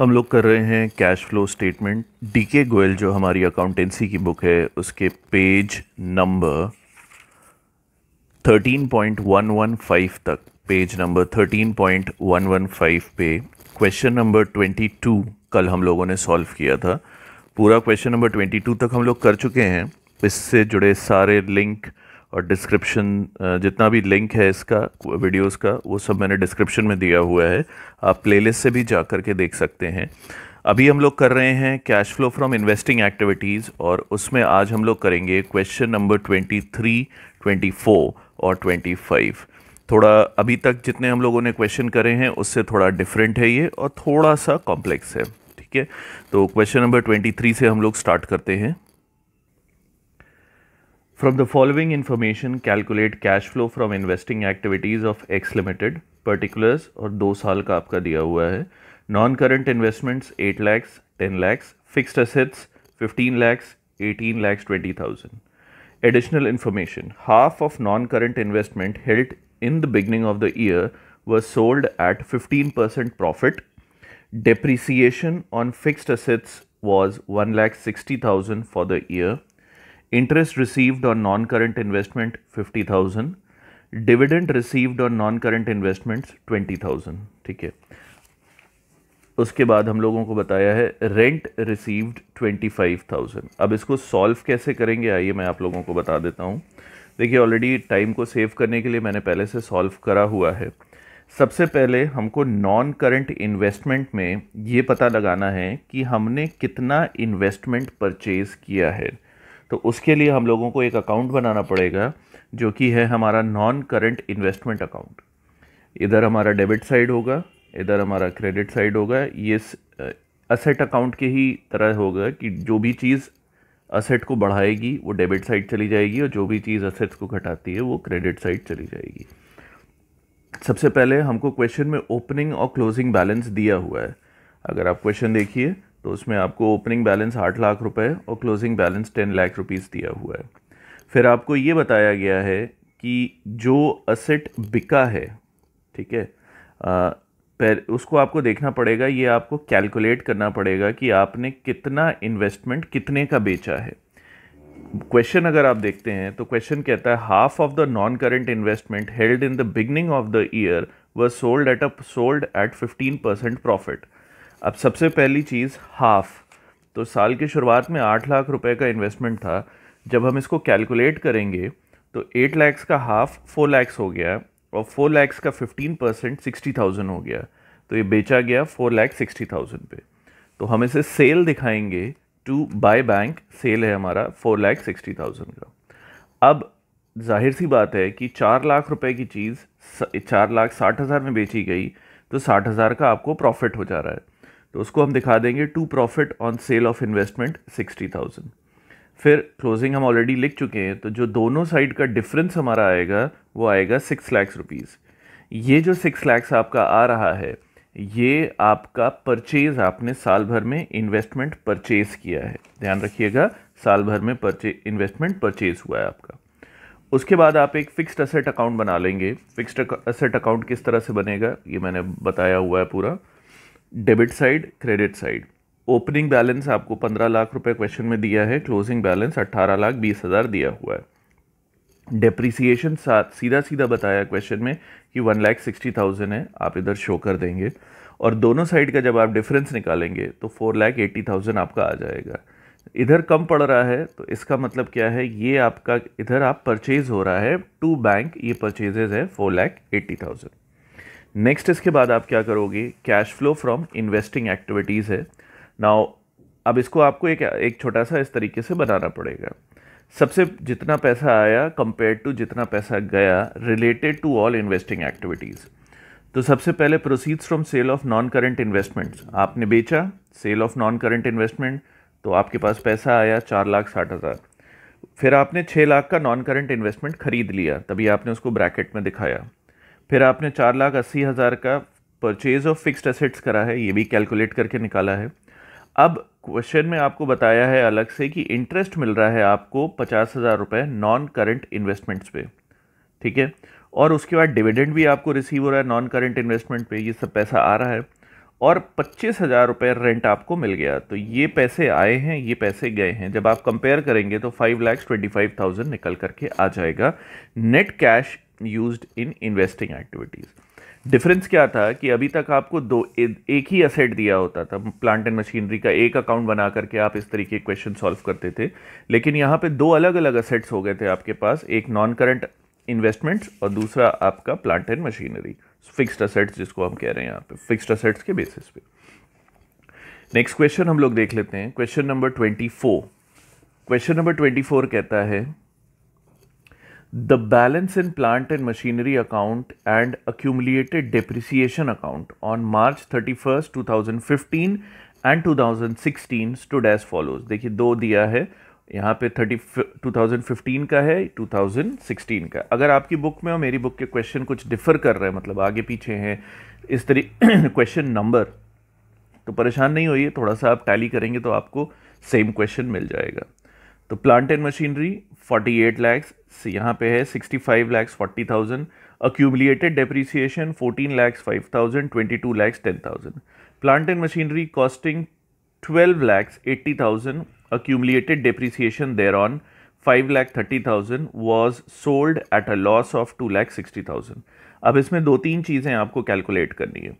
हम लोग कर रहे हैं कैश फ्लो स्टेटमेंट डी के गोयल जो हमारी अकाउंटेंसी की बुक है उसके पेज नंबर 13.115 तक पेज नंबर 13.115 पे क्वेश्चन नंबर 22 कल हम लोगों ने सॉल्व किया था पूरा क्वेश्चन नंबर 22 तक हम लोग कर चुके हैं इससे जुड़े सारे लिंक और डिस्क्रिप्शन जितना भी लिंक है इसका वीडियोस का वो सब मैंने डिस्क्रिप्शन में दिया हुआ है आप प्लेलिस्ट से भी जा कर के देख सकते हैं अभी हम लोग कर रहे हैं cash flow from investing activities और उसमें आज हम लोग करेंगे question number twenty three twenty four और ट्वेंटी फाइव थोड़ा अभी तक जितने हम लोगों ने क्वेश्चन करे हैं उससे थोड़ा डिफरेंट है ये और थोड़ा सा कॉम्प्लेक्स है ठीक है तो क्वेश्चन नंबर ट्वेंटी थ्री से हम लोग स्टार्ट करते हैं From the following information, calculate cash flow from investing activities of X Limited, particulars और दो साल का आपका दिया हुआ है 8 lakhs, 10 lakhs. Fixed assets: 15 lakhs, 18 lakhs, 20,000. Additional information half of non current investment held in the beginning of the year was sold at 15% profit. Depreciation on fixed assets was 1,60,000 for the year. interest received on non-current investment 50000 dividend received on non current investment twenty thousand ठीक है उसके बाद हम लोगों को बताया है rent received twenty five thousand अब इसको सॉल्व कैसे करेंगे आइए मैं आप लोगों को बता देता हूँ देखिए ऑलरेडी टाइम को सेव करने के लिए मैंने पहले से सॉल्व करा हुआ है सबसे पहले हमको नॉन करंट इन्वेस्टमेंट में ये पता लगाना है कि हमने कितना इन्वेस्टमेंट परचेज़ किया है तो उसके लिए हम लोगों को एक अकाउंट बनाना पड़ेगा जो कि है हमारा नॉन करेंट इन्वेस्टमेंट अकाउंट इधर हमारा डेबिट साइड होगा इधर हमारा क्रेडिट साइड होगा ये असेट अकाउंट के ही तरह होगा कि जो भी चीज़ असेट को बढ़ाएगी वो डेबिट साइड चली जाएगी और जो भी चीज़ असेट्स को घटाती है वो क्रेडिट साइड चली जाएगी सबसे पहले हमको क्वेश्चन में ओपनिंग और क्लोजिंग बैलेंस दिया हुआ है अगर आप क्वेश्चन देखिए तो उसमें आपको ओपनिंग बैलेंस आठ लाख रुपए और closing balance ten lakh rupees दिया हुआ है फिर आपको ये बताया गया है कि जो असेट बिका है ठीक है पर उसको आपको देखना पड़ेगा ये आपको कैलकुलेट करना पड़ेगा कि आपने कितना इन्वेस्टमेंट कितने का बेचा है क्वेश्चन अगर आप देखते हैं तो क्वेश्चन कहता है half of the non current investment held in the beginning of the year we sold at a sold at fifteen percent profit अब सबसे पहली चीज़ हाफ़ तो साल की शुरुआत में आठ लाख रुपए का इन्वेस्टमेंट था जब हम इसको कैलकुलेट करेंगे तो एट लैक्स का हाफ फोर लैक्स हो गया और फोर लैक्स का फिफ्टीन परसेंट सिक्सटी थाउजेंड हो गया तो ये बेचा गया फोर लैख सिक्सटी थाउजेंड पे तो हम इसे सेल दिखाएंगे टू बाय बैंक सेल है हमारा फोर लैख सिक्सटी थाउजेंड का अब जाहिर सी बात है कि चार लाख रुपए की चीज़ चार लाख साठ हज़ार में बेची गई तो साठ हज़ार का आपको प्रॉफिट हो जा रहा है तो उसको हम दिखा देंगे to profit on sale of investment sixty thousand फिर क्लोजिंग हम ऑलरेडी लिख चुके हैं तो जो दोनों साइड का डिफरेंस हमारा आएगा वो आएगा सिक्स लैक्स रुपीज़ ये जो सिक्स लैक्स आपका आ रहा है ये आपका परचेज आपने साल भर में इन्वेस्टमेंट परचेज किया है ध्यान रखिएगा साल भर में परचे इन्वेस्टमेंट परचेज हुआ है आपका उसके बाद आप एक फ़िक्स्ड असेट अकाउंट बना लेंगे फ़िक्स्ड असेट अकाउंट किस तरह से बनेगा ये मैंने बताया हुआ है पूरा debit side credit side opening balance आपको पंद्रह लाख रुपए क्वेश्चन में दिया है क्लोजिंग बैलेंस अट्ठारह लाख बीस हज़ार दिया हुआ है डेप्रिसिएशन सीधा सीधा बताया क्वेश्चन में कि वन लाख सिक्सटी थाउजेंड है आप इधर शो कर देंगे और दोनों साइड का जब आप डिफरेंस निकालेंगे तो फोर लाख एट्टी थाउजेंड आपका आ जाएगा इधर कम पड़ रहा है तो इसका मतलब क्या है ये आपका इधर आप परचेज़ हो रहा है टू बैंक ये परचेजेज़ है four lakh eighty thousand next इसके बाद आप क्या करोगे cash flow from investing activities है नाउ अब इसको आपको एक एक छोटा सा इस तरीके से बनाना पड़ेगा सबसे जितना पैसा आया कंपेयर टू जितना पैसा गया related to all investing activities तो सबसे पहले proceeds from sale of non current investments आपने बेचा sale of non current investment तो आपके पास पैसा आया चार लाख साठ हज़ार फिर आपने छः लाख का नॉन करेंट इन्वेस्टमेंट खरीद लिया तभी आपने उसको ब्रैकेट में दिखाया फिर आपने चार लाख अस्सी हज़ार का परचेज़ ऑफ फिक्स्ड एसेट्स करा है ये भी कैलकुलेट करके निकाला है अब क्वेश्चन में आपको बताया है अलग से कि इंटरेस्ट मिल रहा है आपको पचास हज़ार रुपये नॉन करंट इन्वेस्टमेंट्स पे ठीक है और उसके बाद डिविडेंड भी आपको रिसीव हो रहा है नॉन करंट इन्वेस्टमेंट पे ये सब पैसा आ रहा है और पच्चीस हज़ार रुपये रेंट आपको मिल गया तो ये पैसे आए हैं ये पैसे गए हैं जब आप कंपेयर करेंगे तो five lakhs twenty five thousand निकल करके आ जाएगा net cash used in investing activities difference क्या था कि अभी तक आपको दो ए, एक ही असेट दिया होता था प्लांट एंड मशीनरी का एक अकाउंट बना करके आप इस तरीके के क्वेश्चन सॉल्व करते थे लेकिन यहाँ पे दो अलग अलग असेट्स हो गए थे आपके पास एक नॉन करंट इन्वेस्टमेंट्स और दूसरा आपका plant and machinery fixed assets जिसको हम कह रहे हैं यहाँ पे फिक्स्ड असेट्स के बेसिस पे नेक्स्ट क्वेश्चन हम लोग देख लेते हैं question number twenty four question number twenty four कहता है the balance in plant and machinery account and accumulated depreciation account on March thirty first two thousand fifteen and two thousand sixteen stood as follows देखिए दो दिया है यहाँ पे thirty two thousand fifteen का है टू थाउजेंड सिक्सटीन का अगर आपकी बुक में और मेरी बुक के क्वेश्चन कुछ डिफर कर रहे हैं मतलब आगे पीछे हैं इस तरी क्वेश्चन नंबर तो परेशान नहीं होइए थोड़ा सा आप टैली करेंगे तो आपको सेम क्वेश्चन मिल जाएगा तो plant and machinery forty eight lakhs यहाँ पे है sixty five lakhs forty thousand accumulated depreciation fourteen lakhs five thousand twenty two lakhs ten thousand plant and machinery costing twelve lakhs eighty thousand thereon five lakh thirty thousand was sold at a loss of two lakh sixty thousand अब इसमें दो तीन चीज़ें आपको calculate करनी है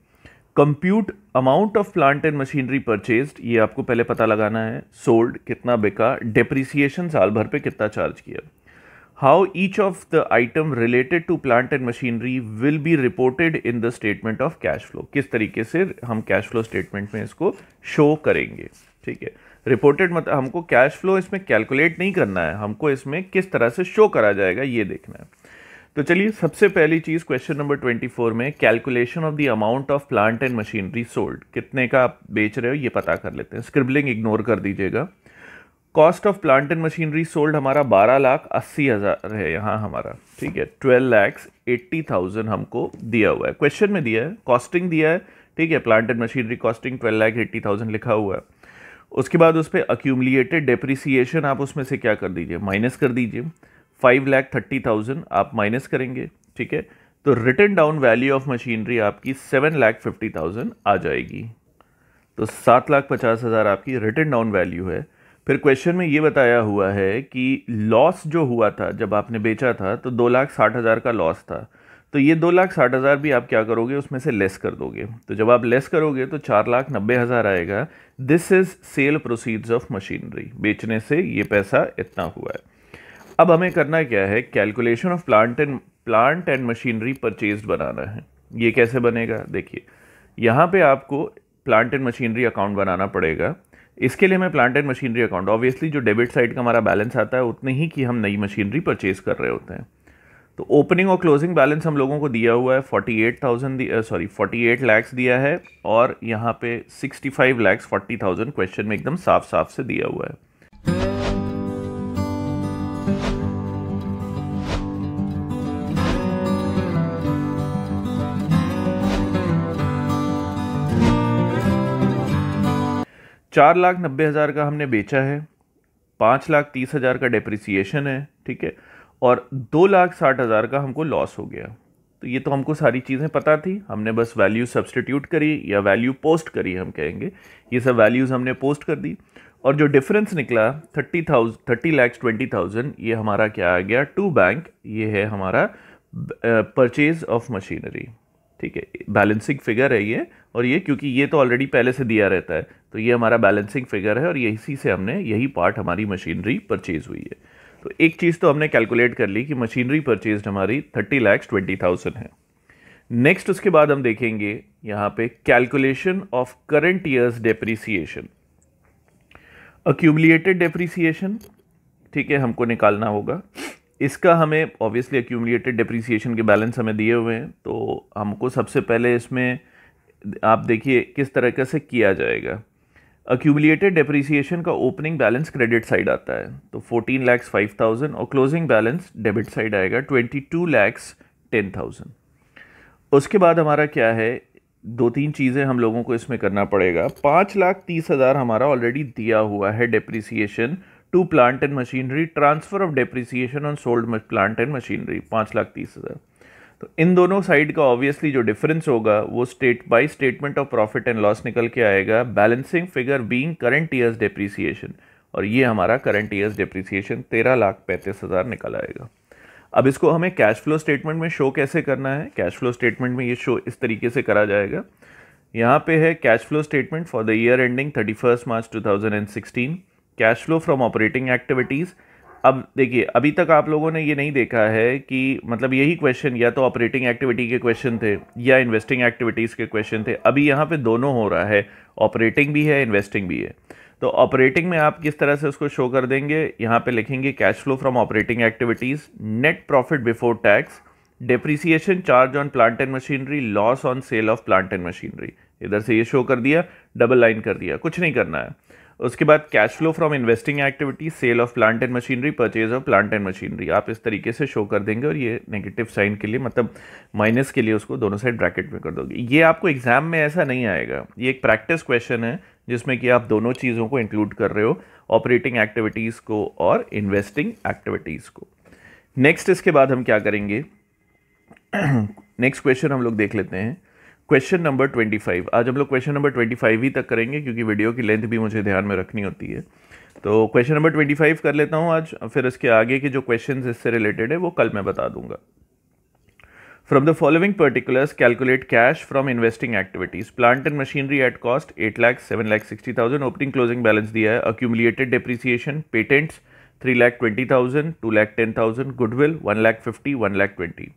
compute amount of plant and machinery purchase ये आपको पहले पता लगाना है सोल्ड कितना बिका डेप्रिसिएशन साल भर पे कितना चार्ज किया how each of the item related to plant and machinery will be reported in the statement of cash flow किस तरीके से हम कैश फ्लो स्टेटमेंट में इसको शो करेंगे ठीक है रिपोर्टेड मतलब हमको कैश फ्लो इसमें कैलकुलेट नहीं करना है हमको इसमें किस तरह से शो करा जाएगा ये देखना है तो चलिए सबसे पहली चीज़ क्वेश्चन नंबर ट्वेंटी फोर में calculation of the amount of plant and machinery sold कितने का आप बेच रहे हो ये पता कर लेते हैं स्क्रिबलिंग इग्नोर कर दीजिएगा cost of plant and machinery sold हमारा बारह लाख अस्सी हज़ार है यहाँ हमारा ठीक है ट्वेल्व लैक्स एट्टी थाउजेंड हमको दिया हुआ है क्वेश्चन में दिया है कॉस्टिंग दिया है ठीक है plant and machinery costing twelve lakh eighty thousand लिखा हुआ है उसके बाद उस पर अक्यूमलिएटेड डेप्रिसिएशन आप उसमें से क्या कर दीजिए माइनस कर दीजिए फाइव लैख थर्टी थाउजेंड आप माइनस करेंगे ठीक है तो written down value of machinery आपकी सेवन लाख फिफ्टी थाउजेंड आ जाएगी तो सात लाख पचास हज़ार आपकी रिटर्न डाउन वैल्यू है फिर क्वेश्चन में ये बताया हुआ है कि लॉस जो हुआ था जब आपने बेचा था तो दो लाख साठ हज़ार का लॉस था तो ये दो लाख साठ हज़ार भी आप क्या करोगे उसमें से लेस कर दोगे तो जब आप लेस करोगे तो चार लाख नब्बे हज़ार आएगा this is sale proceeds of machinery बेचने से ये पैसा इतना हुआ है अब हमें करना क्या है calculation of plant and plant and machinery purchase बनाना है ये कैसे बनेगा देखिए यहाँ पे आपको प्लांट एंड मशीनरी अकाउंट बनाना पड़ेगा इसके लिए हमें plant and machinery account obviously जो डेबिट साइड का हमारा बैलेंस आता है उतने ही कि हम नई मशीनरी परचेज कर रहे होते हैं तो ओपनिंग और क्लोजिंग बैलेंस हम लोगों को दिया हुआ है forty eight thousand sorry forty eight lakhs दिया है और यहाँ पे sixty five lakhs forty thousand question में एकदम साफ साफ से दिया हुआ है चार लाख नब्बे हज़ार का हमने बेचा है पाँच लाख तीस हज़ार का डेप्रिसिएशन है ठीक है और दो लाख साठ हज़ार का हमको लॉस हो गया तो ये तो हमको सारी चीज़ें पता थी हमने बस वैल्यू सब्सटीट्यूट करी या वैल्यू पोस्ट करी हम कहेंगे ये सब वैल्यूज़ हमने पोस्ट कर दी और जो डिफरेंस निकला thirty thousand thirty lakhs twenty thousand ये हमारा क्या आ गया टू बैंक ये है हमारा परचेज ऑफ मशीनरी ठीक है बैलेंसिंग फिगर है ये और ये क्योंकि ये तो ऑलरेडी पहले से दिया रहता है तो ये हमारा बैलेंसिंग फिगर है और इसी से हमने यही पार्ट हमारी मशीनरी परचेज़ हुई है तो एक चीज़ तो हमने कैलकुलेट कर ली कि मशीनरी परचेज हमारी थर्टी लैक्स ट्वेंटी थाउजेंड है नेक्स्ट उसके बाद हम देखेंगे यहाँ पे calculation of current year's depreciation accumulated depreciation ठीक है हमको निकालना होगा इसका हमें ऑब्वियसली अक्यूमलेटेड डेप्रिसिएशन के बैलेंस हमें दिए हुए हैं तो हमको सबसे पहले इसमें आप देखिए किस तरीके से किया जाएगा अक्यूमुलेटेड डेप्रिसिएशन का ओपनिंग बैलेंस क्रेडिट साइड आता है तो फोर्टीन लैक्स फाइव थाउजेंड और क्लोजिंग बैलेंस डेबिट साइड आएगा twenty two lakhs ten thousand उसके बाद हमारा क्या है दो तीन चीज़ें हम लोगों को इसमें करना पड़ेगा पाँच लाख तीस हज़ार हमारा ऑलरेडी दिया हुआ है depreciation to plant and machinery transfer of depreciation on sold plant and machinery पाँच लाख तीस हज़ार तो इन दोनों साइड का ऑब्वियसली जो डिफरेंस होगा वो state by statement of profit and loss निकल के आएगा balancing figure being current year's depreciation और ये हमारा करंट ईयर्स डिप्रिसिएशन तेरह लाख पैंतीस हज़ार निकल आएगा अब इसको हमें कैश फ्लो स्टेटमेंट में शो कैसे करना है कैश फ्लो स्टेटमेंट में ये शो इस तरीके से करा जाएगा यहाँ पे है cash flow statement for the year ending thirty first March two thousand and sixteen cash flow from operating activities अब देखिए अभी तक आप लोगों ने ये नहीं देखा है कि मतलब यही क्वेश्चन या तो ऑपरेटिंग एक्टिविटी के क्वेश्चन थे या इन्वेस्टिंग एक्टिविटीज़ के क्वेश्चन थे अभी यहाँ पे दोनों हो रहा है ऑपरेटिंग भी है इन्वेस्टिंग भी है तो ऑपरेटिंग में आप किस तरह से उसको शो कर देंगे यहाँ पे लिखेंगे cash flow from operating activities net profit before tax depreciation charge on plant and machinery loss on sale of plant and machinery इधर से ये शो कर दिया डबल लाइन कर दिया कुछ नहीं करना है उसके बाद cash flow from investing activity sale of plant and machinery purchase of plant and machinery आप इस तरीके से शो कर देंगे और ये नेगेटिव साइन के लिए मतलब माइनस के लिए उसको दोनों साइड ब्रैकेट में कर दोगे ये आपको एग्जाम में ऐसा नहीं आएगा ये एक प्रैक्टिस क्वेश्चन है जिसमें कि आप दोनों चीज़ों को इंक्लूड कर रहे हो ऑपरेटिंग एक्टिविटीज़ को और इन्वेस्टिंग एक्टिविटीज़ को नेक्स्ट इसके बाद हम क्या करेंगे नेक्स्ट क्वेश्चन हम लोग देख लेते हैं क्वेश्चन नंबर 25 आज हम लोग क्वेश्चन नंबर 25 ही तक करेंगे क्योंकि वीडियो की लेंथ भी मुझे ध्यान में रखनी होती है तो क्वेश्चन नंबर 25 कर लेता हूँ आज फिर इसके आगे के जो क्वेश्चन इससे रिलेटेड है वो कल मैं बता दूंगा from the following particulars calculate cash from investing activities plant and machinery at cost eight lakh seven lakh sixty thousand opening closing balance दिया है accumulated depreciation patents three lakh twenty thousand two lakh ten thousand goodwill one lakh fifty one lakh twenty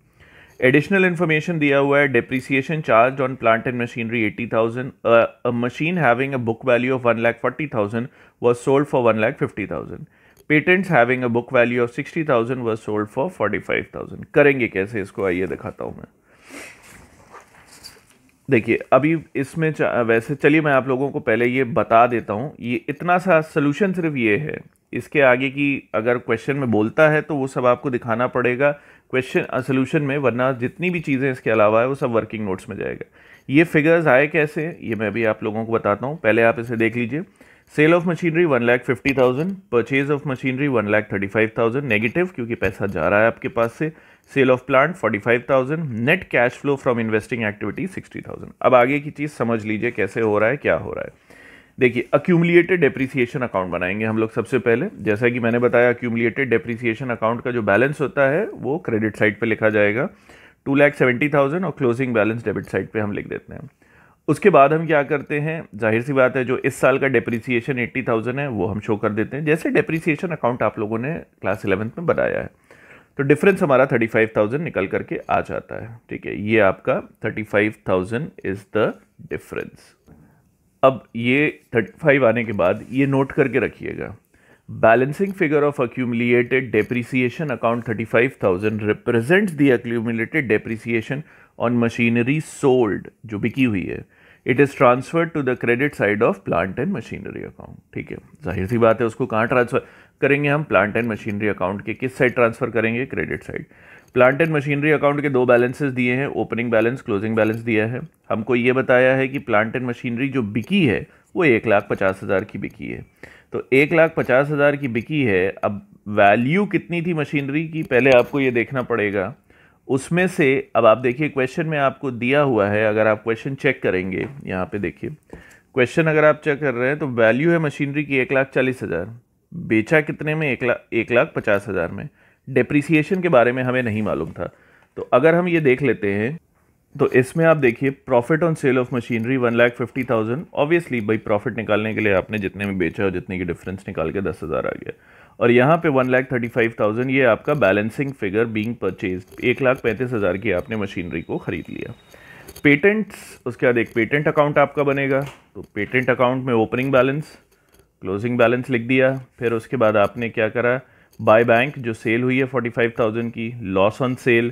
additional information दिया हुआ है depreciation charge on plant and machinery eighty thousand machine having a book value of one lakh forty thousand was sold for one lakh fifty thousand patents having a book value of sixty thousand was sold for forty five thousand करेंगे कैसे इसको आइए दिखाता हूँ मैं देखिए अभी इसमें वैसे चलिए मैं आप लोगों को पहले ये बता देता हूँ ये इतना सा सोल्यूशन सिर्फ ये है इसके आगे की अगर क्वेश्चन में बोलता है तो वो सब आपको दिखाना पड़ेगा क्वेश्चन सोल्यूशन uh, में वरना जितनी भी चीज़ें इसके अलावा है वो सब वर्किंग नोट्स में जाएगा ये फिगर्स आए कैसे ये मैं भी आप लोगों को बताता हूँ पहले आप इसे देख लीजिए sale of machinery one lakh fifty thousand purchase of machinery one lakh thirty five thousand negative क्योंकि पैसा जा रहा है आपके पास से sale of plant forty five thousand net cash flow from investing activity sixty thousand अब आगे की चीज़ समझ लीजिए कैसे हो रहा है क्या हो रहा है देखिए अक्यूमलेटेड डेप्रिसिएशन अकाउंट बनाएंगे हम लोग सबसे पहले जैसा कि मैंने बताया अक्यूमलेटेड डेप्रिसिएशन अकाउंट का जो बैलेंस होता है वो क्रेडिट साइड पे लिखा जाएगा टू लैख सेवेंटी थाउजेंड और क्लोजिंग बैलेंस डेबिट साइड पे हम लिख देते हैं उसके बाद हम क्या करते हैं जाहिर सी बात है जो इस साल का डेप्रिसिएशन एट्टी थाउजेंड है वो हम शो कर देते हैं जैसे डेप्रिसिएशन अकाउंट आप लोगों ने क्लास इलेवंथ में बनाया है तो डिफरेंस हमारा थर्टी फाइव थाउजेंड निकल करके आ जाता है ठीक है ये आपका thirty five thousand is the difference अब ये थर्टी फाइव आने के बाद ये नोट करके रखिएगा balancing figure of accumulated depreciation account thirty five thousand represent the accumulated depreciation on machinery sold जो बिकी हुई है it is transferred to the credit side of plant and machinery account ठीक है जाहिर सी बात है उसको कहाँ ट्रांसफर करेंगे हम प्लांट एंड मशीनरी अकाउंट के किस साइड ट्रांसफर करेंगे credit side plant and machinery account के दो बैलेंसेस दिए हैं ओपनिंग बैलेंस क्लोजिंग बैलेंस दिया है हमको ये बताया है कि प्लांट एंड मशीनरी जो बिकी है वो एक लाख पचास हज़ार की बिकी है तो एक लाख पचास हज़ार की बिकी है अब वैल्यू कितनी थी मशीनरी की पहले आपको ये देखना पड़ेगा उसमें से अब आप देखिए क्वेश्चन में आपको दिया हुआ है अगर आप क्वेश्चन चेक करेंगे यहाँ पर देखिए क्वेश्चन अगर आप चेक कर रहे हैं तो वैल्यू है मशीनरी की एक लाख चालीस हज़ार बेचा कितने में एक लाख एक लाख पचास हज़ार में डिप्रिसिएशन के बारे में हमें नहीं मालूम था तो अगर हम ये देख लेते हैं तो इसमें आप देखिए profit on sale of machinery one lakh fifty thousand obviously भाई प्रॉफिट निकालने के लिए आपने जितने में बेचा और जितने की डिफरेंस निकाल के दस हज़ार आ गया और यहाँ पे one lakh thirty five thousand ये आपका बैलेंसिंग फिगर बीइंग परचेज एक लाख पैंतीस हज़ार की आपने मशीनरी को ख़रीद लिया पेटेंट्स उसके बाद एक पेटेंट अकाउंट आपका बनेगा तो पेटेंट अकाउंट में ओपनिंग बैलेंस क्लोजिंग बैलेंस लिख दिया फिर उसके बाद आपने क्या करा बाय बैंक जो सेल हुई है 45,000 की लॉस ऑन सेल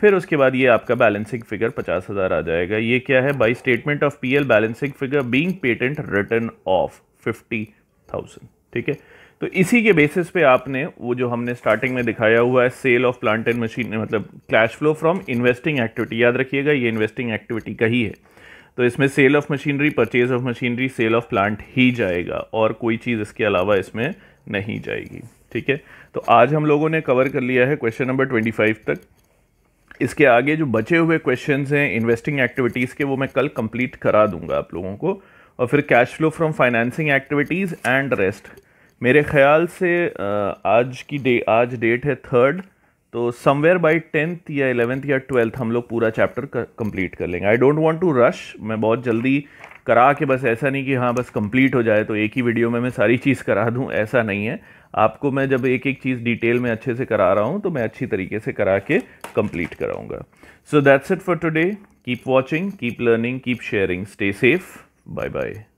फिर उसके बाद ये आपका बैलेंसिंग फिगर पचास हज़ार आ जाएगा ये क्या है by statement of PL balancing figure being patent written off fifty thousand ठीक है तो इसी के बेसिस पे आपने वो जो हमने स्टार्टिंग में दिखाया हुआ है sale of plant and machine मतलब cash flow from investing activity याद रखिएगा ये इन्वेस्टिंग एक्टिविटी का ही है तो इसमें sale of machinery purchase of machinery sale of plant ही जाएगा और कोई चीज़ इसके अलावा इसमें नहीं जाएगी ठीक है तो आज हम लोगों ने कवर कर लिया है क्वेश्चन नंबर ट्वेंटी फाइव तक इसके आगे जो बचे हुए क्वेश्चन हैं इन्वेस्टिंग एक्टिविटीज़ के वो मैं कल कंप्लीट करा दूंगा आप लोगों को और फिर cash flow from financing activities and rest मेरे ख्याल से आज की डे आज डेट है थर्ड तो समवेयर बाई टेंथ या एलेवेंथ या ट्वेल्थ हम लोग पूरा चैप्टर कंप्लीट कर लेंगे I don't want to rush मैं बहुत जल्दी करा के बस ऐसा नहीं कि हाँ बस कंप्लीट हो जाए तो एक ही वीडियो में मैं सारी चीज़ करा दूँ ऐसा नहीं है आपको मैं जब एक एक चीज़ डिटेल में अच्छे से करा रहा हूँ तो मैं अच्छी तरीके से करा के कंप्लीट कराऊंगा so that's it for today keep watching keep learning keep sharing stay safe bye bye